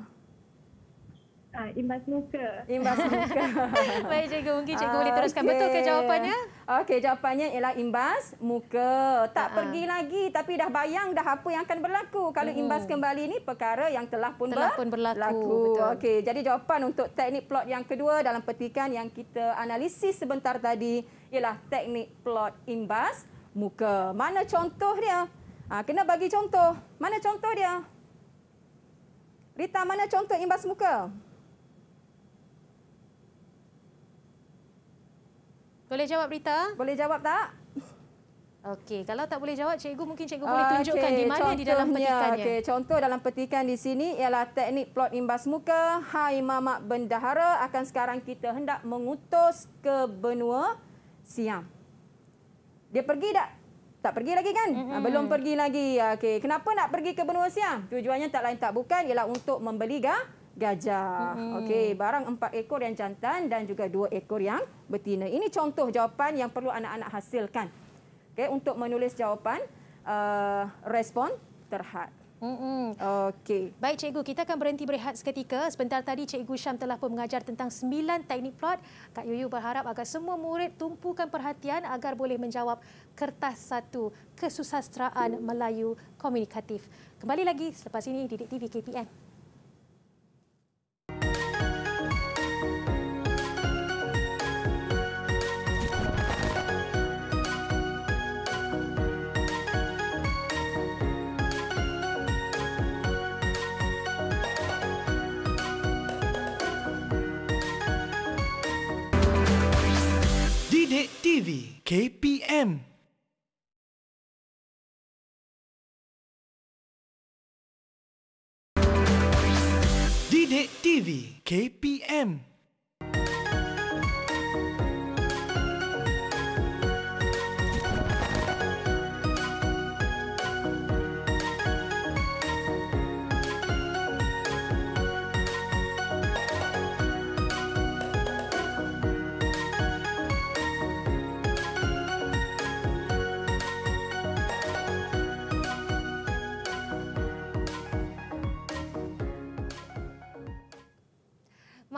Speaker 1: Ah, imbas muka. Imbas muka. Baik cikgu, mungkin cikgu boleh ah, teruskan. Okay. Betul ke jawapannya? Okey, jawapannya ialah imbas muka. Tak uh-uh. pergi lagi tapi dah bayang dah apa yang akan berlaku kalau imbas kembali ini perkara yang telah pun, telah ber- pun berlaku. Laku. Okey, jadi jawapan untuk teknik plot yang kedua dalam petikan yang kita analisis sebentar tadi ialah teknik plot imbas muka. Mana contoh dia? Ha, kena bagi contoh. Mana contoh dia? Rita, mana contoh imbas muka? Uh, Boleh
Speaker 2: jawab Rita? Boleh jawab tak? Okey, kalau tak boleh jawab, cikgu mungkin cikgu boleh ah, tunjukkan okay, di mana di dalam petikannya. Okey,
Speaker 1: contoh dalam petikan di sini ialah teknik plot imbas muka. Hai mamak bendahara, akan sekarang kita hendak mengutus ke benua Siam. Dia pergi tak? Tak pergi lagi kan? Mm -hmm. Belum pergi lagi. Ah, okey, kenapa nak pergi ke benua Siam? Tujuannya tak lain tak bukan ialah untuk membeli gah gajah. Mm -hmm. Okey, barang empat ekor yang jantan dan juga dua ekor yang betina. Ini contoh jawapan yang perlu anak-anak hasilkan. Okey, untuk menulis jawapan uh, respon terhad. Mm -mm. Okey. Baik cikgu, kita akan berhenti berehat
Speaker 2: seketika. Sebentar tadi cikgu Syam telah pun mengajar tentang sembilan teknik plot. Kak Yuyu berharap agar semua murid tumpukan perhatian agar boleh menjawab kertas satu kesusastraan Melayu komunikatif. Kembali lagi selepas ini di Didik TV KPN. TV KPM Didik TV KPM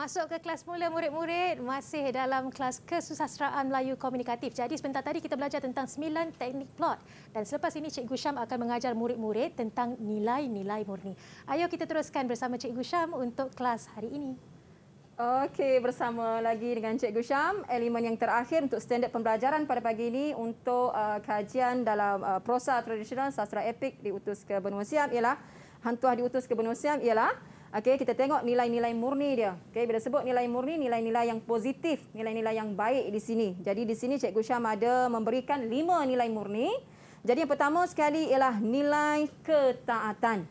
Speaker 2: masuk ke kelas mula murid-murid masih dalam kelas kesusasteraan Melayu komunikatif. Jadi sebentar tadi kita belajar tentang sembilan teknik plot dan selepas ini Cikgu Syam akan mengajar murid-murid tentang nilai-nilai murni. Ayo kita teruskan bersama Cikgu Syam untuk
Speaker 1: kelas hari ini. Okey, bersama lagi dengan Cikgu Syam, elemen yang terakhir untuk standard pembelajaran pada pagi ini untuk uh, kajian dalam uh, prosa tradisional sastra epik diutus ke Benua Siam ialah hantuah diutus ke Benua Siam ialah Okey, kita tengok nilai-nilai murni dia. Okey, bila sebut nilai murni, nilai-nilai yang positif, nilai-nilai yang baik di sini. Jadi di sini Cikgu Syam ada memberikan lima nilai murni. Jadi yang pertama sekali ialah nilai ketaatan.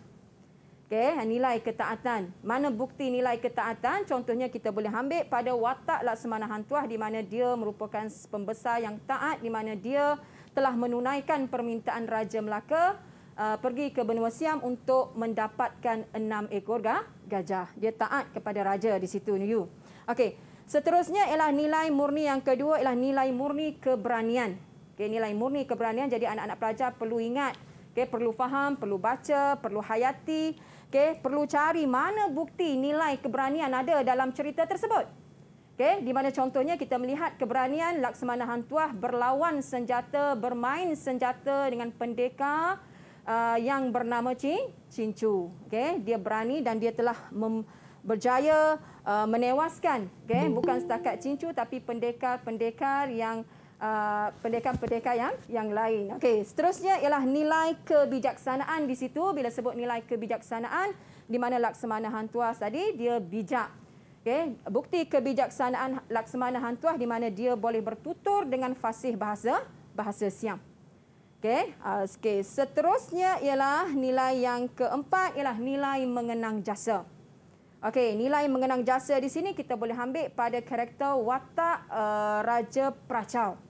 Speaker 1: Okey, ha, nilai ketaatan. Mana bukti nilai ketaatan? Contohnya kita boleh ambil pada watak Laksamana Hantuah di mana dia merupakan pembesar yang taat di mana dia telah menunaikan permintaan Raja Melaka uh, pergi ke Benua Siam untuk mendapatkan enam ekor gajah. Dia taat kepada raja di situ, Yu. Okey, seterusnya ialah nilai murni yang kedua ialah nilai murni keberanian. Okey, nilai murni keberanian. Jadi anak-anak pelajar perlu ingat, okey, perlu faham, perlu baca, perlu hayati, okey, perlu cari mana bukti nilai keberanian ada dalam cerita tersebut. Okey, di mana contohnya kita melihat keberanian Laksamana Hantuah berlawan senjata, bermain senjata dengan pendekar uh, yang bernama Cin Cincu. Okay, dia berani dan dia telah berjaya uh, menewaskan, okay, bukan setakat Cincu tapi pendekar-pendekar yang uh, pendekar-pendekar yang yang lain. Okay, seterusnya ialah nilai kebijaksanaan di situ. Bila sebut nilai kebijaksanaan, di mana Laksamana Hantuah tadi dia bijak. Okay. Bukti kebijaksanaan Laksamana Hantuah di mana dia boleh bertutur dengan fasih bahasa bahasa Siam. Okey, okay. Ah, seterusnya ialah nilai yang keempat ialah nilai mengenang jasa. Okey, nilai mengenang jasa di sini kita boleh ambil pada karakter watak uh, Raja Pracau.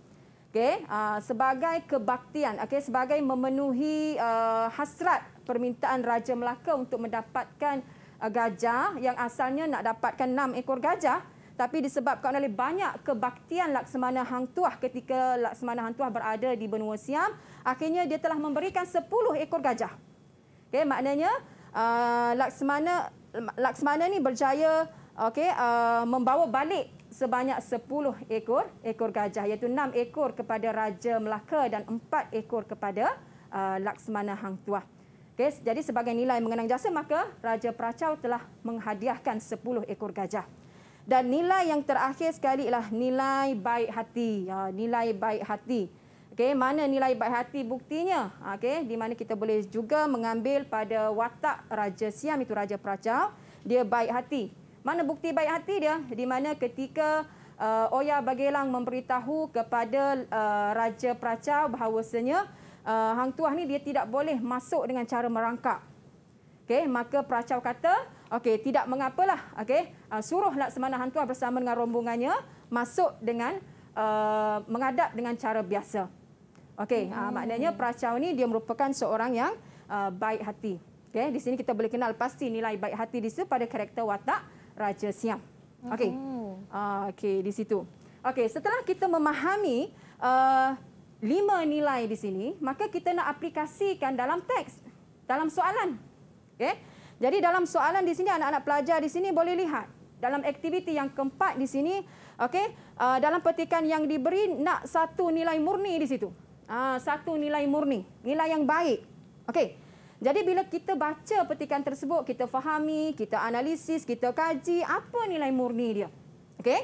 Speaker 1: Okey, uh, sebagai kebaktian, okey, sebagai memenuhi uh, hasrat permintaan Raja Melaka untuk mendapatkan uh, gajah yang asalnya nak dapatkan enam ekor gajah, tapi disebabkan oleh banyak kebaktian Laksamana Hang Tuah ketika Laksamana Hang Tuah berada di Benua Siam, akhirnya dia telah memberikan 10 ekor gajah. Okey, maknanya uh, Laksamana Laksamana ni berjaya okey uh, membawa balik sebanyak 10 ekor ekor gajah iaitu 6 ekor kepada Raja Melaka dan 4 ekor kepada uh, Laksamana Hang Tuah. Okay, jadi sebagai nilai mengenang jasa maka Raja Peracau telah menghadiahkan 10 ekor gajah. Dan nilai yang terakhir sekali ialah nilai baik hati. Ha, nilai baik hati. Okay, mana nilai baik hati buktinya? Ha, okay? di mana kita boleh juga mengambil pada watak Raja Siam itu Raja Peracau, dia baik hati. Mana bukti baik hati dia? Di mana ketika uh, Oya Bagelang memberitahu kepada uh, Raja Peracau bahawasanya uh, Hang Tuah ni dia tidak boleh masuk dengan cara merangkak. Okay, maka Peracau kata, Okey, tidak mengapalah. Okey, uh, suruh Laksamana Hantu bersama dengan rombongannya masuk dengan uh, mengadap dengan cara biasa. Okey, ah, hmm. uh, maknanya Pracau ni dia merupakan seorang yang uh, baik hati. Okey, di sini kita boleh kenal pasti nilai baik hati di situ pada karakter watak Raja Siam. Okey. Hmm. Uh, okey, di situ. Okey, setelah kita memahami uh, lima nilai di sini, maka kita nak aplikasikan dalam teks, dalam soalan. Okey. Jadi dalam soalan di sini anak-anak pelajar di sini boleh lihat dalam aktiviti yang keempat di sini, okay? uh, dalam petikan yang diberi nak satu nilai murni di situ. Uh, satu nilai murni, nilai yang baik. okay? Jadi bila kita baca petikan tersebut, kita fahami, kita analisis, kita kaji apa nilai murni dia. Okey.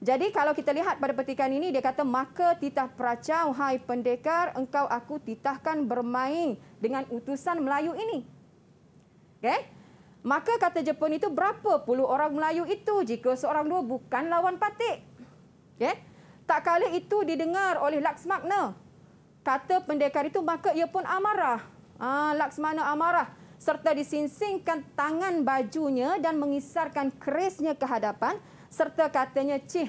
Speaker 1: Jadi kalau kita lihat pada petikan ini dia kata maka titah peracau hai pendekar engkau aku titahkan bermain dengan utusan Melayu ini Okay? Maka kata Jepun itu berapa puluh orang Melayu itu jika seorang dua bukan lawan patik. Okay? Tak kala itu didengar oleh Laksmakna. Kata pendekar itu maka ia pun amarah. Ah, Laksmana amarah. Serta disinsingkan tangan bajunya dan mengisarkan kerisnya ke hadapan. Serta katanya, Cih,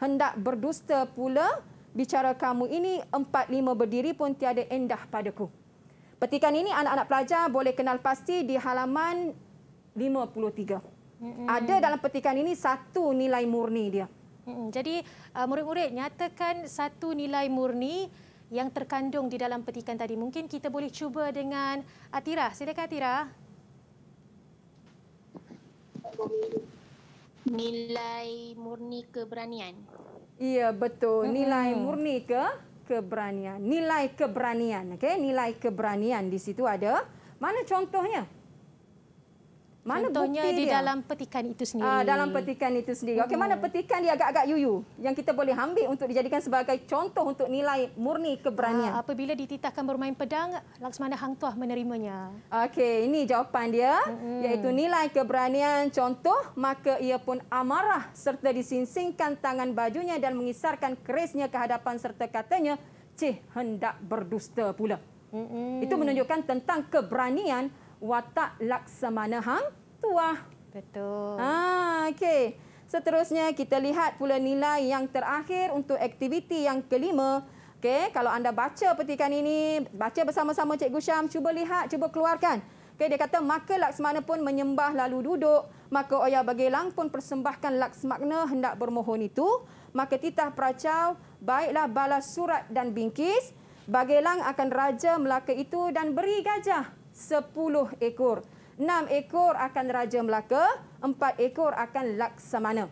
Speaker 1: hendak berdusta pula bicara kamu ini empat lima berdiri pun tiada endah padaku. Petikan ini anak-anak pelajar boleh kenal pasti di halaman 53.
Speaker 2: Hmm. Ada dalam
Speaker 1: petikan ini satu nilai murni dia.
Speaker 2: Hmm. Jadi uh, murid-murid nyatakan satu nilai murni yang terkandung di dalam petikan tadi. Mungkin kita boleh cuba dengan Atira. Silakan Atira. Nilai murni keberanian.
Speaker 1: Iya, betul. Nilai murni ke keberanian. Nilai keberanian. okay? nilai keberanian di situ ada. Mana contohnya? Mana Contohnya di dia? dalam petikan itu ah, sendiri. Uh, dalam petikan itu sendiri. Okey, mana hmm. petikan dia agak-agak yuyu yang kita boleh ambil untuk dijadikan sebagai contoh untuk nilai murni keberanian. Uh,
Speaker 2: apabila dititahkan bermain pedang, Laksmana Hang Tuah menerimanya.
Speaker 1: Okey, ini jawapan dia mm-hmm. iaitu nilai keberanian contoh maka ia pun amarah serta disingsingkan tangan bajunya dan mengisarkan kerisnya ke hadapan serta katanya, "Cih, hendak berdusta pula."
Speaker 2: Mm-hmm. Itu menunjukkan
Speaker 1: tentang keberanian watak laksamana hang tua. Ah. Betul. Ah, okey. Seterusnya kita lihat pula nilai yang terakhir untuk aktiviti yang kelima. Okey, kalau anda baca petikan ini, baca bersama-sama Cikgu Syam, cuba lihat, cuba keluarkan. Okey, dia kata maka Laksmana pun menyembah lalu duduk, maka Oya Bagelang pun persembahkan Laksmana hendak bermohon itu, maka titah peracau, baiklah balas surat dan bingkis, Bagelang akan raja Melaka itu dan beri gajah sepuluh ekor. Enam ekor akan Raja Melaka, empat ekor akan Laksamana.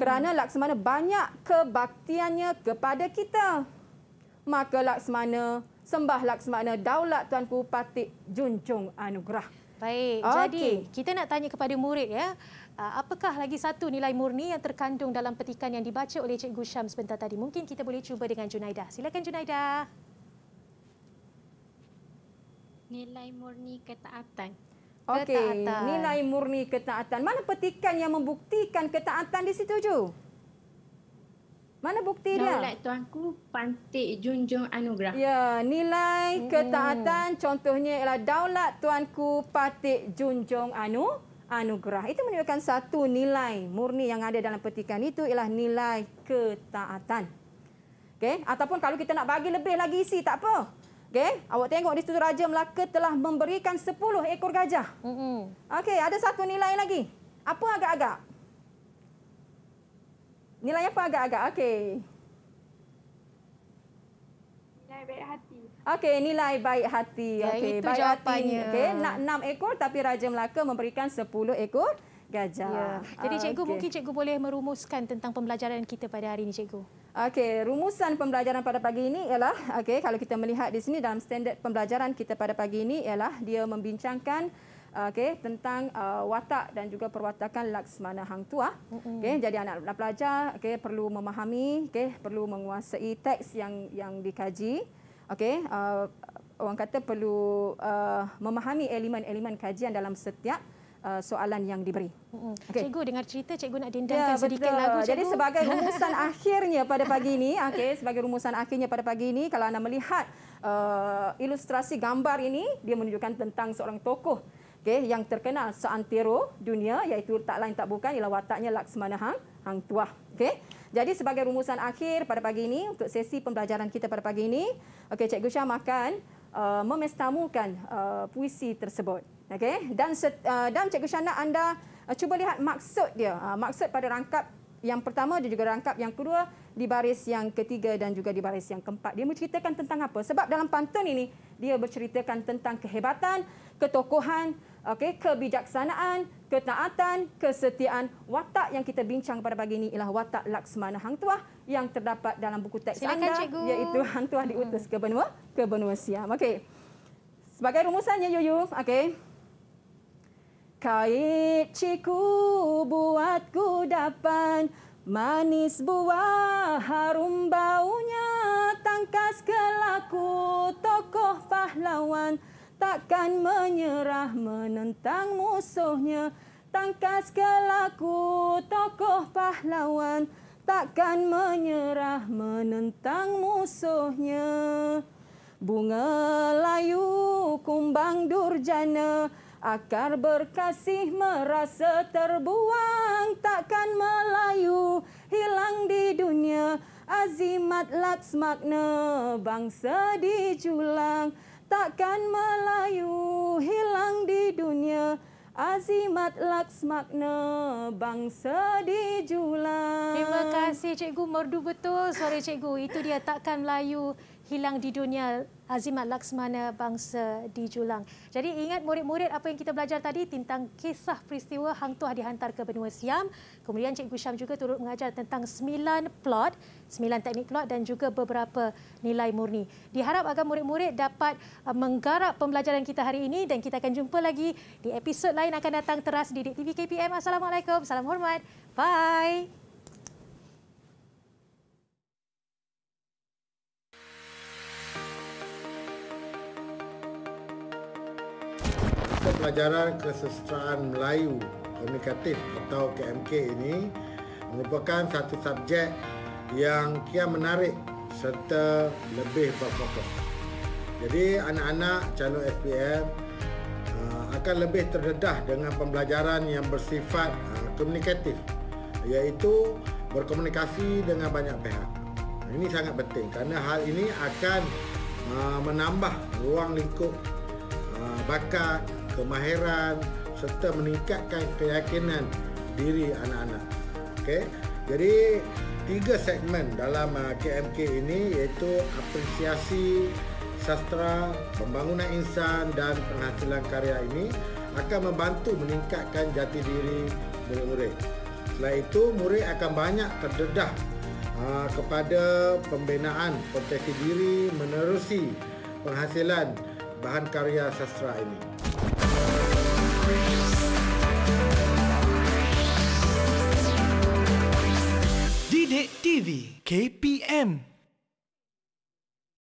Speaker 1: Kerana Laksamana banyak kebaktiannya kepada kita. Maka Laksamana, sembah Laksamana, daulat Tuanku patik junjung anugerah.
Speaker 2: Baik, okay. jadi kita nak tanya kepada murid ya. Ah, apakah lagi satu nilai murni yang terkandung dalam petikan yang dibaca oleh Cikgu Syam sebentar tadi? Mungkin kita boleh cuba dengan Junaidah. Silakan Junaidah. Junaidah.
Speaker 3: Nilai murni ketaatan. Okey, nilai
Speaker 1: murni ketaatan. Mana petikan yang membuktikan ketaatan di situ, Ju? Mana bukti dia? Daulat tuanku pantik junjung anugerah. Ya, nilai hmm. ketaatan contohnya ialah daulat tuanku pantik junjung anu anugerah. Itu menunjukkan satu nilai murni yang ada dalam petikan itu ialah nilai ketaatan. Okey, ataupun kalau kita nak bagi lebih lagi isi tak apa. Okey, awak tengok di situ Raja Melaka telah memberikan 10 ekor gajah. Hmm. Okey, ada satu nilai lagi. Apa agak-agak? Nilai apa agak-agak? Okey. Nilai baik hati. Okey, nilai baik hati. Ya, Okey, baik hati. Okey, nak 6 ekor tapi Raja Melaka memberikan 10 ekor gajah. Ya. Jadi ah, cikgu okay. mungkin cikgu boleh merumuskan tentang pembelajaran kita pada hari ini cikgu. Okey, rumusan pembelajaran pada pagi ini ialah okey kalau kita melihat di sini dalam standard pembelajaran kita pada pagi ini ialah dia membincangkan okey tentang uh, watak dan juga perwatakan Laksmana Hang Tua. Mm-hmm. Okey, jadi anak pelajar okey perlu memahami okey perlu menguasai teks yang yang dikaji. Okey, uh, orang kata perlu uh, memahami elemen-elemen kajian dalam setiap Uh, soalan yang diberi. Okay. Cikgu dengar cerita cikgu nak dendangkan ya, sedikit betul. lagu. Cikgu. Jadi sebagai rumusan akhirnya pada pagi ini, okay, sebagai rumusan akhirnya pada pagi ini kalau anda melihat uh, ilustrasi gambar ini dia menunjukkan tentang seorang tokoh okay, yang terkenal seantero dunia iaitu tak lain tak bukan ialah wataknya Laksmana Hang Hang Tuah. okay. Jadi sebagai rumusan akhir pada pagi ini untuk sesi pembelajaran kita pada pagi ini, okay, cikgu Syah makan Uh, memestamukan uh, puisi tersebut. okay? dan set, uh, dan cikgu Shana anda uh, cuba lihat maksud dia. Uh, maksud pada rangkap yang pertama dan juga rangkap yang kedua di baris yang ketiga dan juga di baris yang keempat. Dia menceritakan tentang apa? Sebab dalam pantun ini dia berceritakan tentang kehebatan, ketokohan, okey kebijaksanaan ketaatan kesetiaan watak yang kita bincang pada pagi ini ialah watak Laksmana Hang Tuah yang terdapat dalam buku teks Silakan, anda cikgu. iaitu Hang Tuah hmm. diutus ke benua ke benua Siam okey sebagai rumusannya Yuyu okey kait ciku buat kudapan manis buah harum baunya tangkas kelaku tokoh pahlawan takkan menyerah menentang musuhnya. Tangkas kelaku tokoh pahlawan takkan menyerah menentang musuhnya. Bunga layu kumbang durjana akar berkasih merasa terbuang takkan melayu hilang di dunia azimat laks bangsa dijulang takkan Melayu hilang di dunia Azimat laks makna bangsa dijulang. Terima kasih Cikgu Merdu betul suara Cikgu.
Speaker 2: Itu dia takkan Melayu hilang di dunia azimat Laksmana bangsa di Julang. Jadi ingat murid-murid apa yang kita belajar tadi tentang kisah peristiwa Hang Tuah dihantar ke benua Siam. Kemudian Cikgu Syam juga turut mengajar tentang sembilan plot, sembilan teknik plot dan juga beberapa nilai murni. Diharap agar murid-murid dapat uh, menggarap pembelajaran kita hari ini dan kita akan jumpa lagi di episod lain akan datang teras di Didik KPM. Assalamualaikum, salam hormat. Bye.
Speaker 3: Pelajaran Kesusteraan Melayu Komunikatif atau KMK ini merupakan satu subjek yang kian menarik serta lebih berfokus. Jadi anak-anak calon SPM eh, akan lebih terdedah dengan pembelajaran yang bersifat eh, komunikatif iaitu berkomunikasi dengan banyak pihak. Ini sangat penting kerana hal ini akan eh, menambah ruang lingkup bakat kemahiran serta meningkatkan keyakinan diri anak-anak. Okey. Jadi tiga segmen dalam KMK uh, ini iaitu apresiasi sastra, pembangunan insan dan penghasilan karya ini akan membantu meningkatkan jati diri murid-murid. Selain itu, murid akan banyak terdedah uh, kepada pembinaan potensi diri menerusi penghasilan bahan karya sastra ini.
Speaker 2: KPM